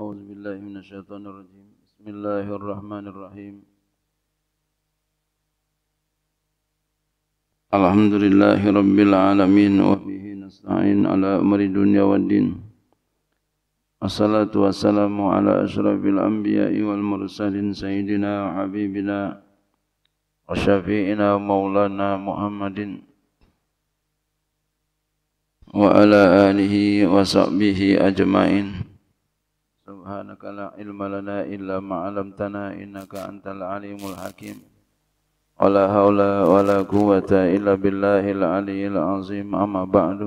أعوذ بالله من الشيطان الرجيم بسم الله الرحمن الرحيم الحمد لله رب العالمين وبه نستعين على أمر الدنيا والدين الصلاة والسلام على أشرف الأنبياء والمرسلين سيدنا وحبيبنا وشفيئنا مولانا محمد وعلى آله وصحبه أجمعين سبحانك لا علم لنا إلا ما علمتنا إنك أنت العليم الحكيم ولا حول ولا قوة إلا بالله العلي العظيم أما بعد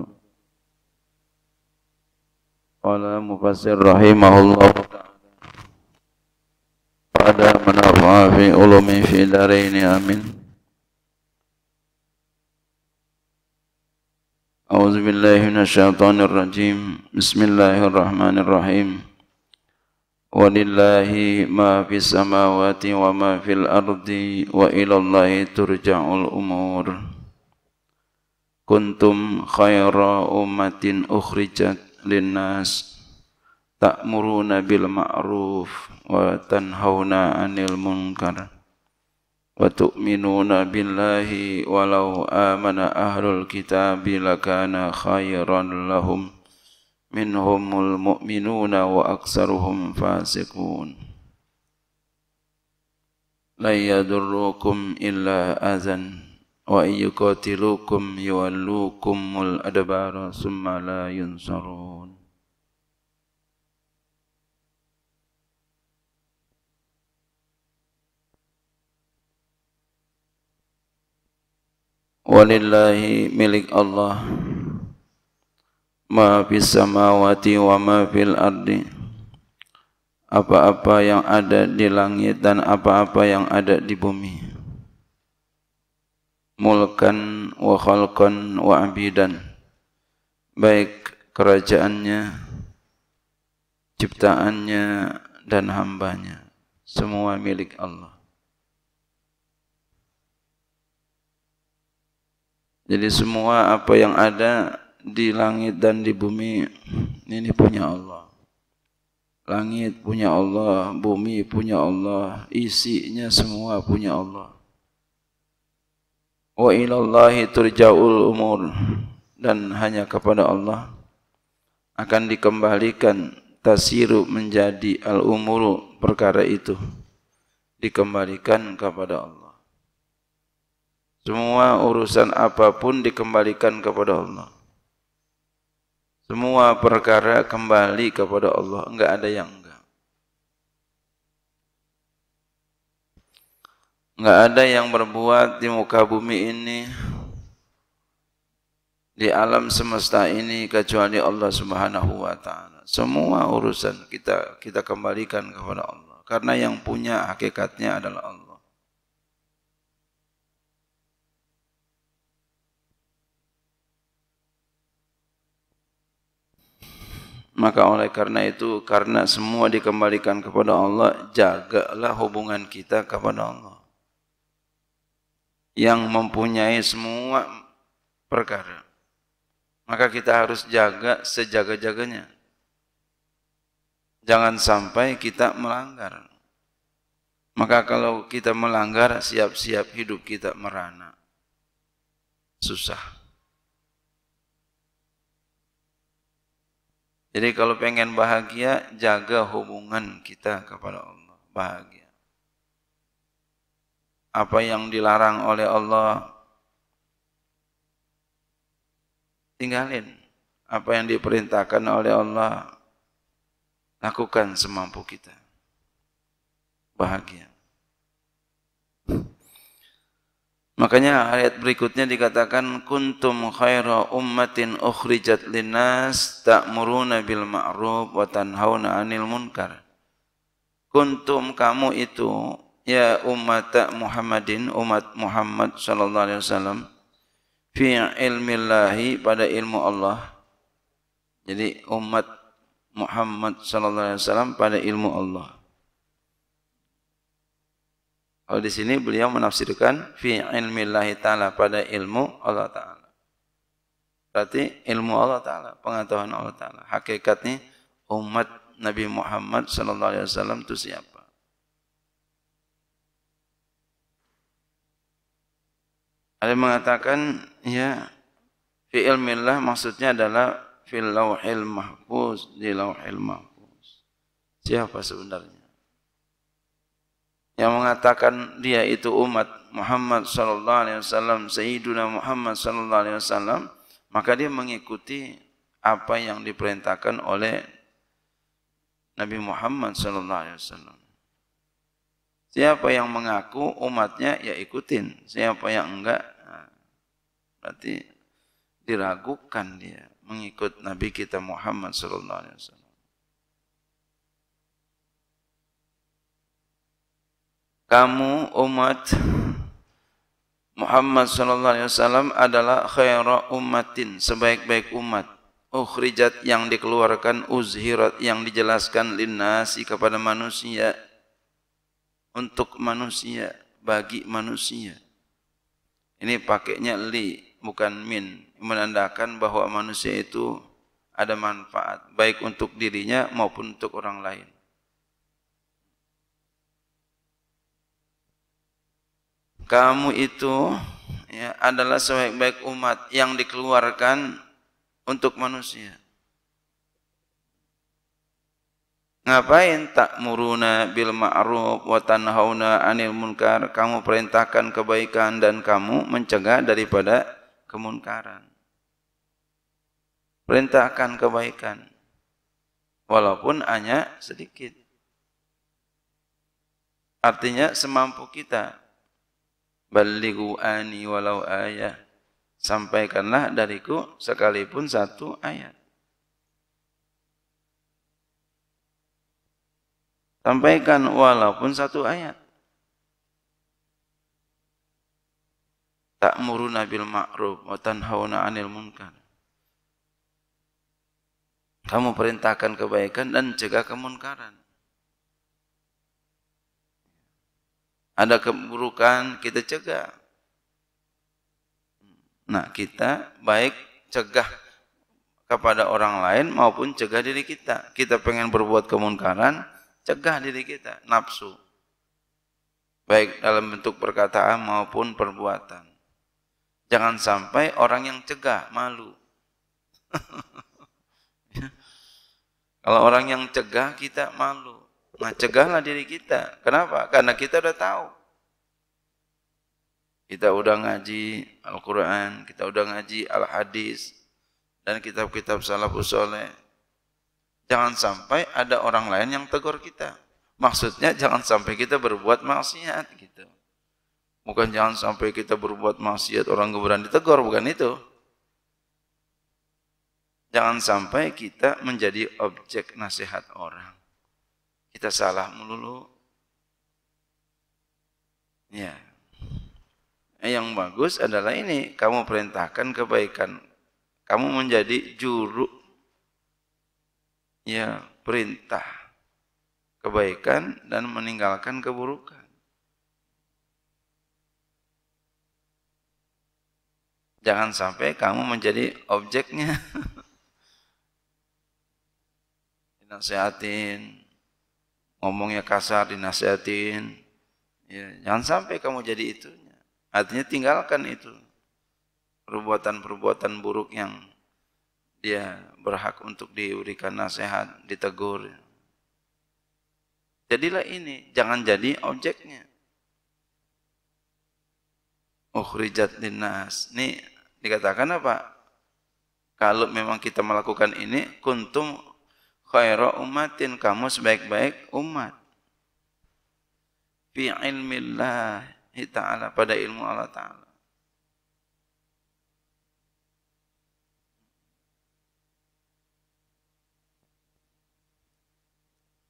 قال مفسر رحمه الله تعالى من أفعى في علوم في دارين آمين أعوذ بالله من الشيطان الرجيم بسم الله الرحمن الرحيم Walillahi ma fis samawati wa ma al ardi wa ilallahi turja'ul umur Kuntum khaira ummatin ukhrijat linnas ta'muruna bil ma'ruf wa tanhauna 'anil munkar wa tu'minuna billahi walau amana ahlul kitabi lakana khairan lahum منهم المؤمنون وأكثرهم فاسقون لن يضروكم إلا أذى وإن يقاتلوكم يولوكم الأدبار ثم لا ينصرون ولله ملك الله ma fis samawati wa ma fil ardi apa-apa yang ada di langit dan apa-apa yang ada di bumi mulkan wa khalqan wa abidan baik kerajaannya ciptaannya dan hambanya semua milik Allah jadi semua apa yang ada di langit dan di bumi ini punya Allah. Langit punya Allah, bumi punya Allah, isinya semua punya Allah. Wa ilallahi turja'ul umur dan hanya kepada Allah akan dikembalikan tasiru menjadi al-umuru perkara itu dikembalikan kepada Allah. Semua urusan apapun dikembalikan kepada Allah. Semua perkara kembali kepada Allah, enggak ada yang enggak. Enggak ada yang berbuat di muka bumi ini di alam semesta ini kecuali Allah Subhanahu wa taala. Semua urusan kita kita kembalikan kepada Allah karena yang punya hakikatnya adalah Allah. Maka oleh karena itu, karena semua dikembalikan kepada Allah, jagalah hubungan kita kepada Allah. Yang mempunyai semua perkara. Maka kita harus jaga sejaga-jaganya. Jangan sampai kita melanggar. Maka kalau kita melanggar, siap-siap hidup kita merana. Susah. Jadi kalau pengen bahagia, jaga hubungan kita kepada Allah. Bahagia. Apa yang dilarang oleh Allah, tinggalin. Apa yang diperintahkan oleh Allah, lakukan semampu kita. Bahagia. Makanya ayat berikutnya dikatakan kuntum khaira ummatin ukhrijat linnas ta'muruna bil ma'ruf wa tanhauna 'anil munkar. Kuntum kamu itu ya ummat Muhammadin umat Muhammad sallallahu alaihi wasallam fi ilmillahi pada ilmu Allah. Jadi umat Muhammad sallallahu alaihi wasallam pada ilmu Allah. Kalau di sini beliau menafsirkan fi ilmillahi taala pada ilmu Allah taala. Berarti ilmu Allah taala, pengetahuan Allah taala. Hakikatnya umat Nabi Muhammad sallallahu alaihi wasallam itu siapa? Ada mengatakan ya fi ilmillah maksudnya adalah fil lauhil mahfuz di lauhil mahfuz. Siapa sebenarnya? yang mengatakan dia itu umat Muhammad sallallahu alaihi wasallam, Sayyiduna Muhammad sallallahu alaihi wasallam, maka dia mengikuti apa yang diperintahkan oleh Nabi Muhammad sallallahu alaihi wasallam. Siapa yang mengaku umatnya ya ikutin, siapa yang enggak nah, berarti diragukan dia mengikut Nabi kita Muhammad sallallahu alaihi wasallam. kamu umat Muhammad sallallahu alaihi wasallam adalah khaira ummatin, sebaik-baik umat. Ukhrijat yang dikeluarkan, uzhirat yang dijelaskan linasi kepada manusia. Untuk manusia, bagi manusia. Ini pakainya li, bukan min. Menandakan bahwa manusia itu ada manfaat, baik untuk dirinya maupun untuk orang lain. kamu itu ya, adalah sebaik-baik umat yang dikeluarkan untuk manusia. Ngapain tak muruna bil ma'ruf wa tanhauna 'anil munkar? Kamu perintahkan kebaikan dan kamu mencegah daripada kemunkaran. Perintahkan kebaikan walaupun hanya sedikit. Artinya semampu kita Balighu ani walau ayat. Sampaikanlah dariku sekalipun satu ayat. Sampaikan walaupun satu ayat. Ta'muruna bil ma'ruf wa tanhauna 'anil munkar. Kamu perintahkan kebaikan dan cegah kemunkaran. ada keburukan kita cegah. Nah, kita baik cegah kepada orang lain maupun cegah diri kita. Kita pengen berbuat kemungkaran, cegah diri kita, nafsu. Baik dalam bentuk perkataan maupun perbuatan. Jangan sampai orang yang cegah malu. Kalau orang yang cegah kita malu. Nah, cegahlah diri kita. Kenapa? Karena kita udah tahu. Kita udah ngaji Al-Quran, kita udah ngaji Al-Hadis, dan kitab-kitab salafus soleh. Jangan sampai ada orang lain yang tegur kita. Maksudnya jangan sampai kita berbuat maksiat gitu. Bukan jangan sampai kita berbuat maksiat orang keberan ditegur, bukan itu. Jangan sampai kita menjadi objek nasihat orang kita salah melulu. Ya. Yang bagus adalah ini, kamu perintahkan kebaikan. Kamu menjadi juru ya perintah kebaikan dan meninggalkan keburukan. Jangan sampai kamu menjadi objeknya. Nasihatin, ngomongnya kasar, dinasehatin. Ya, jangan sampai kamu jadi itunya. Artinya tinggalkan itu. Perbuatan-perbuatan buruk yang dia berhak untuk diberikan nasihat, ditegur. Jadilah ini, jangan jadi objeknya. Ukhrijat dinas. Ini dikatakan apa? Kalau memang kita melakukan ini, kuntum khaira umatin kamu sebaik-baik umat fi ilmillah ta'ala pada ilmu Allah taala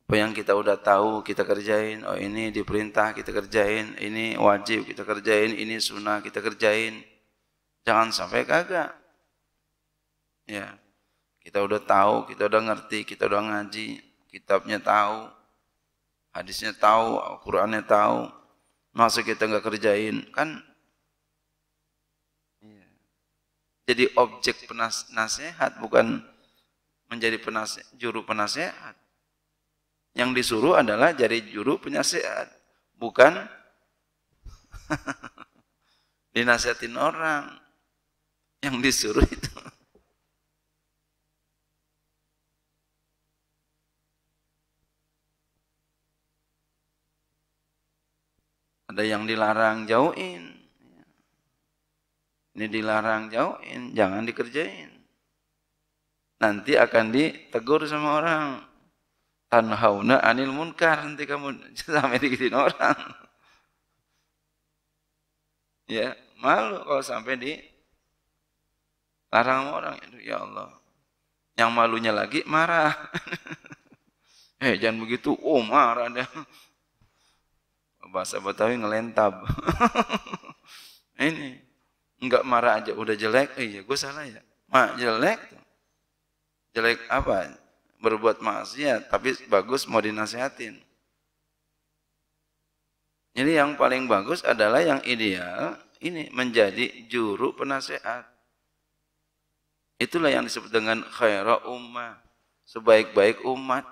apa yang kita udah tahu kita kerjain oh ini diperintah kita kerjain ini wajib kita kerjain ini sunnah kita kerjain jangan sampai kagak ya kita udah tahu, kita udah ngerti, kita udah ngaji, kitabnya tahu, hadisnya tahu, Al-Qur'annya tahu. Masa kita nggak kerjain? Kan iya. jadi objek penas bukan menjadi penasihat, juru penasehat. Yang disuruh adalah jadi juru penasehat, bukan dinasehatin orang. Yang disuruh dilarang jauhin. Ini dilarang jauhin, jangan dikerjain. Nanti akan ditegur sama orang. Tanhauna anil munkar, nanti kamu sampai dikitin orang. Ya, malu kalau sampai di larang sama orang. Ya Allah. Yang malunya lagi marah. eh, jangan begitu. Oh, marah dah bahasa Betawi ngelentab ini enggak marah aja udah jelek eh, iya gue salah ya mak jelek jelek apa berbuat maksiat tapi bagus mau dinasehatin jadi yang paling bagus adalah yang ideal ini menjadi juru penasehat itulah yang disebut dengan khaira ummah sebaik-baik umat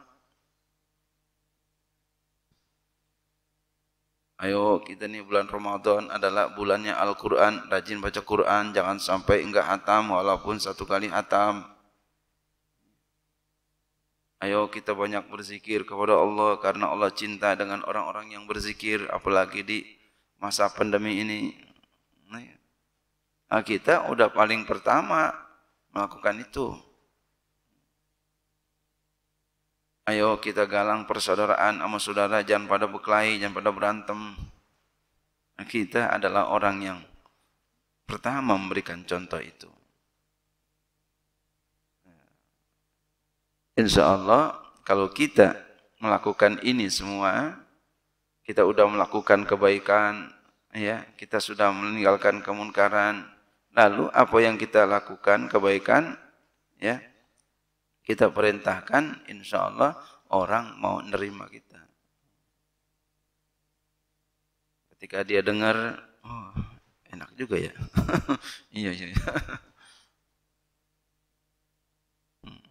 Ayo kita nih bulan Ramadan adalah bulannya Al-Quran. Rajin baca Quran. Jangan sampai enggak hatam walaupun satu kali hatam. Ayo kita banyak berzikir kepada Allah karena Allah cinta dengan orang-orang yang berzikir. Apalagi di masa pandemi ini. Nah, kita udah paling pertama melakukan itu. Ayo kita galang persaudaraan sama saudara jangan pada berkelahi, jangan pada berantem. Nah, kita adalah orang yang pertama memberikan contoh itu. Insya Allah kalau kita melakukan ini semua, kita sudah melakukan kebaikan, ya kita sudah meninggalkan kemunkaran. Lalu apa yang kita lakukan kebaikan, ya kita perintahkan, insya Allah orang mau nerima kita. Ketika dia dengar, oh, enak juga ya. iya, iya. iya. Hmm.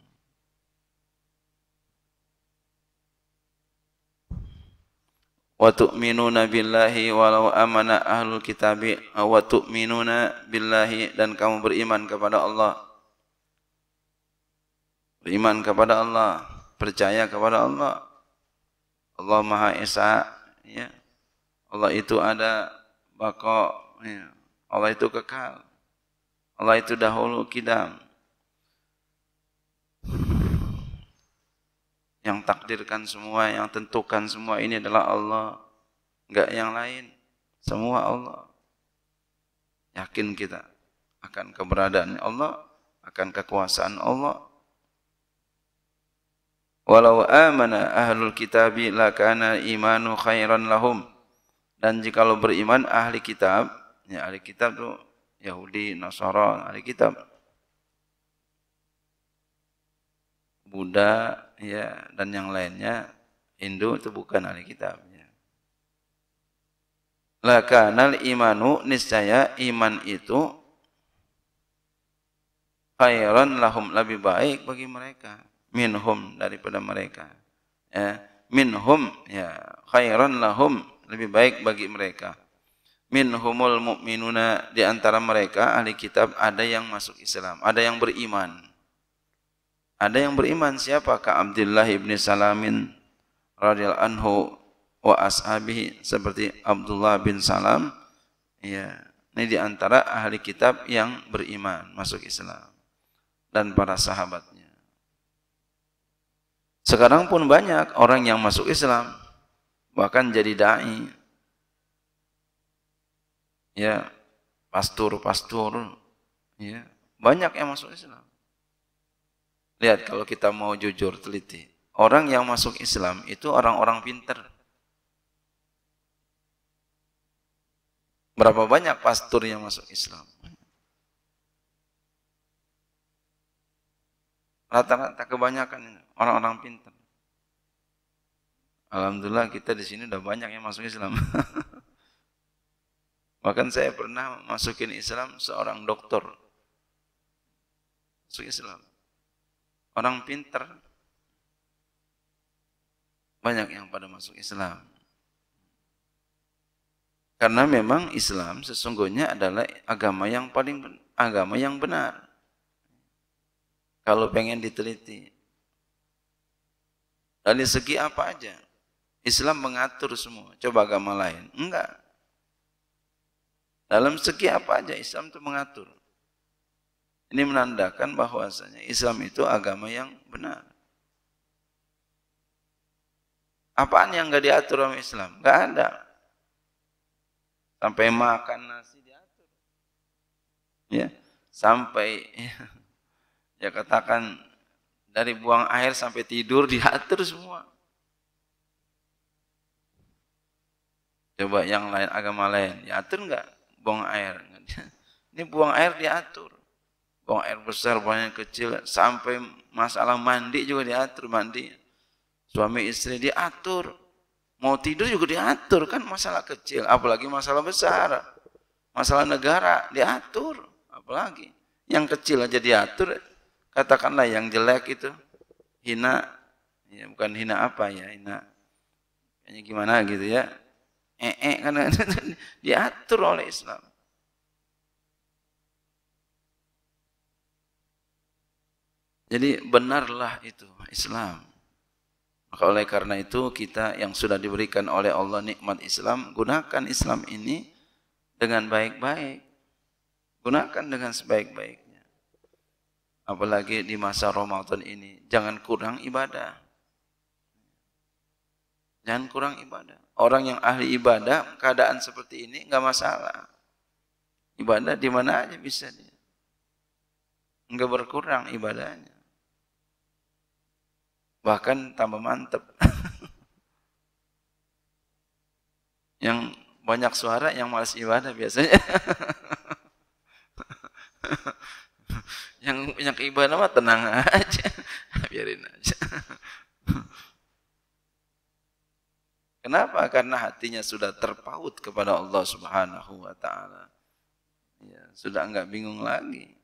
wa billahi walau amana ahlul kitabi wa tu'minuna billahi dan kamu beriman kepada Allah Beriman kepada Allah, percaya kepada Allah. Allah Maha Esa, ya. Allah itu ada bako, ya. Allah itu kekal. Allah itu dahulu kidam. Yang takdirkan semua, yang tentukan semua ini adalah Allah. Enggak yang lain. Semua Allah. Yakin kita akan keberadaan Allah, akan kekuasaan Allah, Walau amana ahlul kitabi lakana imanu khairan lahum. Dan jika jikalau beriman ahli kitab, ya ahli kitab tuh Yahudi, Nasara, ahli kitab. Buddha, ya dan yang lainnya Hindu itu bukan ahli kitab. Ya. Lakanal imanu niscaya iman itu khairan lahum lebih baik bagi mereka minhum daripada mereka ya minhum ya khairan lahum lebih baik bagi mereka minhumul mu'minuna di antara mereka ahli kitab ada yang masuk Islam ada yang beriman ada yang beriman siapa ka Abdullah ibni Salamin radhiyallahu anhu wa ashabihi seperti Abdullah bin Salam ya ini di antara ahli kitab yang beriman masuk Islam dan para sahabatnya sekarang pun banyak orang yang masuk Islam, bahkan jadi dai. Ya, pastor-pastor, ya, banyak yang masuk Islam. Lihat kalau kita mau jujur teliti, orang yang masuk Islam itu orang-orang pinter. Berapa banyak pastor yang masuk Islam? Rata-rata kebanyakan orang-orang pintar. Alhamdulillah kita di sini udah banyak yang masuk Islam. Bahkan saya pernah masukin Islam seorang dokter. Masuk Islam. Orang pintar banyak yang pada masuk Islam. Karena memang Islam sesungguhnya adalah agama yang paling agama yang benar kalau pengen diteliti. Dari segi apa aja? Islam mengatur semua. Coba agama lain. Enggak. Dalam segi apa aja Islam itu mengatur. Ini menandakan bahwasanya Islam itu agama yang benar. Apaan yang enggak diatur oleh Islam? Enggak ada. Sampai makan nasi diatur. Ya, sampai ya ya katakan dari buang air sampai tidur diatur semua. Coba yang lain agama lain diatur nggak buang air? Ini buang air diatur. Buang air besar, buang air kecil, sampai masalah mandi juga diatur mandi. Suami istri diatur. Mau tidur juga diatur kan masalah kecil, apalagi masalah besar. Masalah negara diatur, apalagi yang kecil aja diatur, Katakanlah yang jelek itu hina, ya bukan hina apa ya, hina kayaknya gimana gitu ya. Eh, -e, karena diatur oleh Islam. Jadi benarlah itu Islam. Maka oleh karena itu kita yang sudah diberikan oleh Allah nikmat Islam, gunakan Islam ini dengan baik-baik. Gunakan dengan sebaik-baik apalagi di masa Ramadan ini jangan kurang ibadah jangan kurang ibadah orang yang ahli ibadah keadaan seperti ini nggak masalah ibadah di mana aja bisa dia nggak berkurang ibadahnya bahkan tambah mantep yang banyak suara yang malas ibadah biasanya yang punya keibadah mah tenang aja biarin aja kenapa karena hatinya sudah terpaut kepada Allah Subhanahu wa taala ya sudah enggak bingung lagi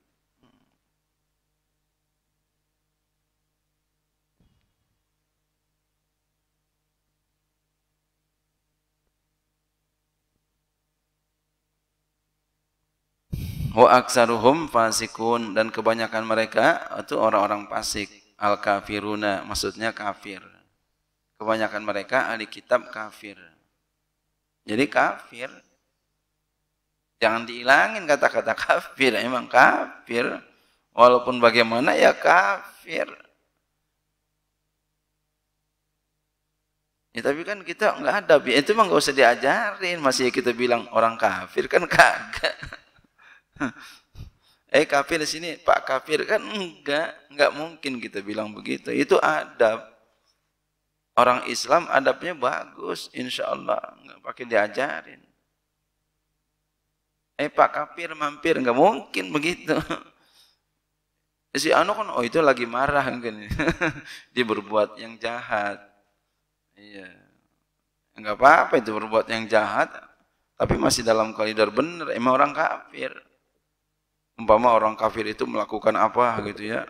Hoaksaruhum aksaruhum fasikun dan kebanyakan mereka itu orang-orang fasik al kafiruna maksudnya kafir kebanyakan mereka ahli kitab kafir jadi kafir jangan dihilangin kata-kata kafir emang kafir walaupun bagaimana ya kafir Ya, tapi kan kita nggak ada, ya, itu mah nggak usah diajarin. Masih kita bilang orang kafir kan kagak eh kafir di sini Pak kafir kan enggak, enggak mungkin kita bilang begitu. Itu adab. Orang Islam adabnya bagus, insya Allah enggak pakai diajarin. Eh Pak kafir mampir enggak mungkin begitu. Si Anu kan oh itu lagi marah mungkin Dia berbuat yang jahat. Iya. Enggak apa-apa itu berbuat yang jahat tapi masih dalam koridor benar, emang orang kafir umpama orang kafir itu melakukan apa gitu ya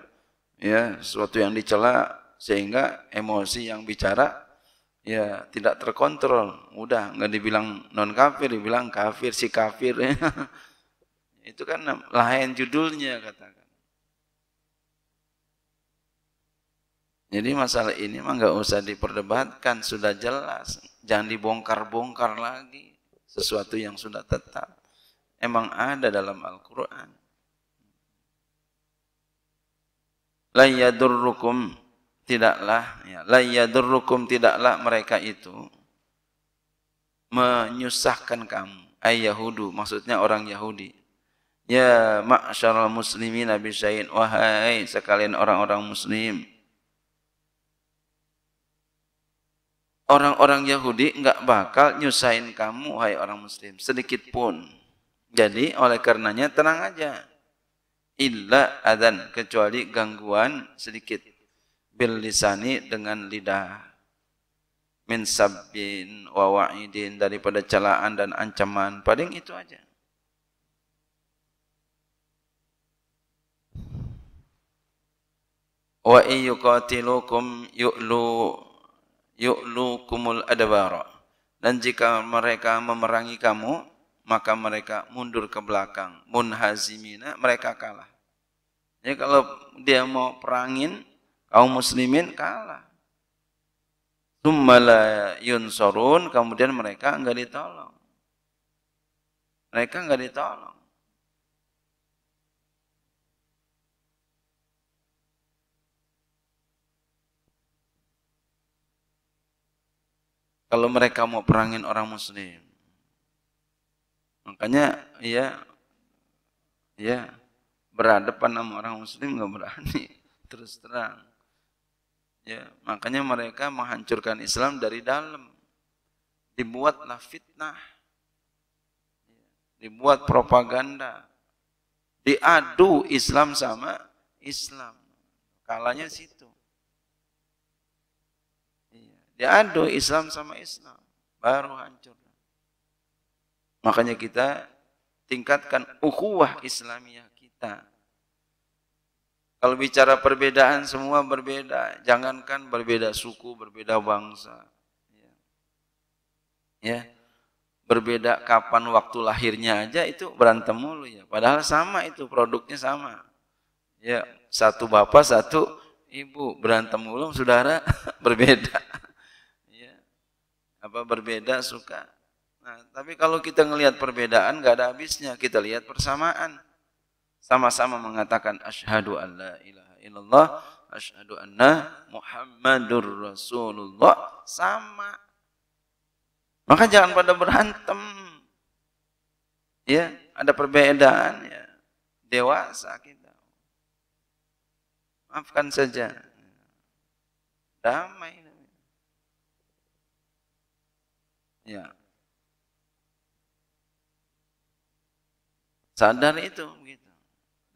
ya sesuatu yang dicela sehingga emosi yang bicara ya tidak terkontrol mudah nggak dibilang non kafir dibilang kafir si kafir ya. itu kan lain judulnya katakan jadi masalah ini mah nggak usah diperdebatkan sudah jelas jangan dibongkar-bongkar lagi sesuatu yang sudah tetap emang ada dalam Al-Quran la yadurrukum tidaklah ya, la tidaklah mereka itu menyusahkan kamu ay yahudu maksudnya orang Yahudi ya ma'syaral muslimin nabi syain wahai sekalian orang-orang muslim orang-orang Yahudi enggak bakal nyusahin kamu hai orang muslim sedikit pun jadi oleh karenanya tenang aja illa adzan kecuali gangguan sedikit bil lisani dengan lidah min sabbin wa wa'idin daripada celaan dan ancaman paling itu aja wa iyyukatilukum yu'lu yu'lukumul adbara dan jika mereka memerangi kamu maka mereka mundur ke belakang munhazimina mereka kalah ya kalau dia mau perangin kaum muslimin kalah yun yunsorun, kemudian mereka enggak ditolong. Mereka enggak ditolong. Kalau mereka mau perangin orang muslim, Makanya ya ya berhadapan sama orang muslim nggak berani terus terang. Ya, makanya mereka menghancurkan Islam dari dalam. Dibuatlah fitnah. Dibuat propaganda. Diadu Islam sama Islam. Kalanya situ. Iya, diadu Islam sama Islam. Baru hancur. Makanya kita tingkatkan ukhuwah Islamiyah kita. Kalau bicara perbedaan semua berbeda, jangankan berbeda suku, berbeda bangsa. Ya. ya. Berbeda kapan waktu lahirnya aja itu berantem mulu ya. Padahal sama itu produknya sama. Ya, satu bapak, satu ibu, berantem mulu saudara berbeda. Ya. Apa berbeda suka Nah, tapi kalau kita ngelihat perbedaan nggak ada habisnya. Kita lihat persamaan. Sama-sama mengatakan asyhadu an la ilaha illallah, asyhadu anna Muhammadur Rasulullah sama. Maka jangan pada berantem. Ya, ada perbedaan ya. Dewasa kita. Maafkan saja. Damai. Ya. Sadar itu begitu.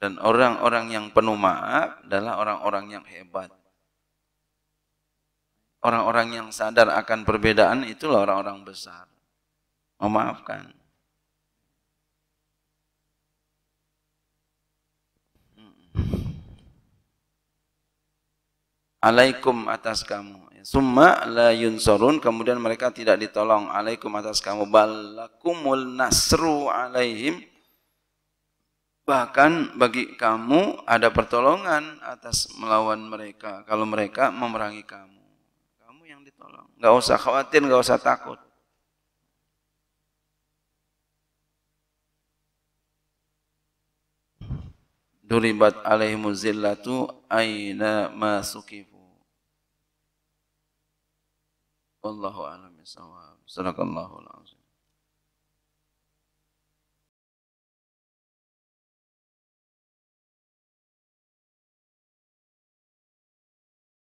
Dan orang-orang yang penuh maaf adalah orang-orang yang hebat. Orang-orang yang sadar akan perbedaan itulah orang-orang besar. Memaafkan. alaikum atas kamu summa la yunsurun. kemudian mereka tidak ditolong alaikum atas kamu balakumul nasru alaihim Bahkan bagi kamu ada pertolongan atas melawan mereka kalau mereka memerangi kamu. Kamu yang ditolong. nggak usah khawatir, nggak usah takut. Duribat alaihimu zillatu aina masukifu. Wallahu a'lam bishawab. Sadaqallahul azim.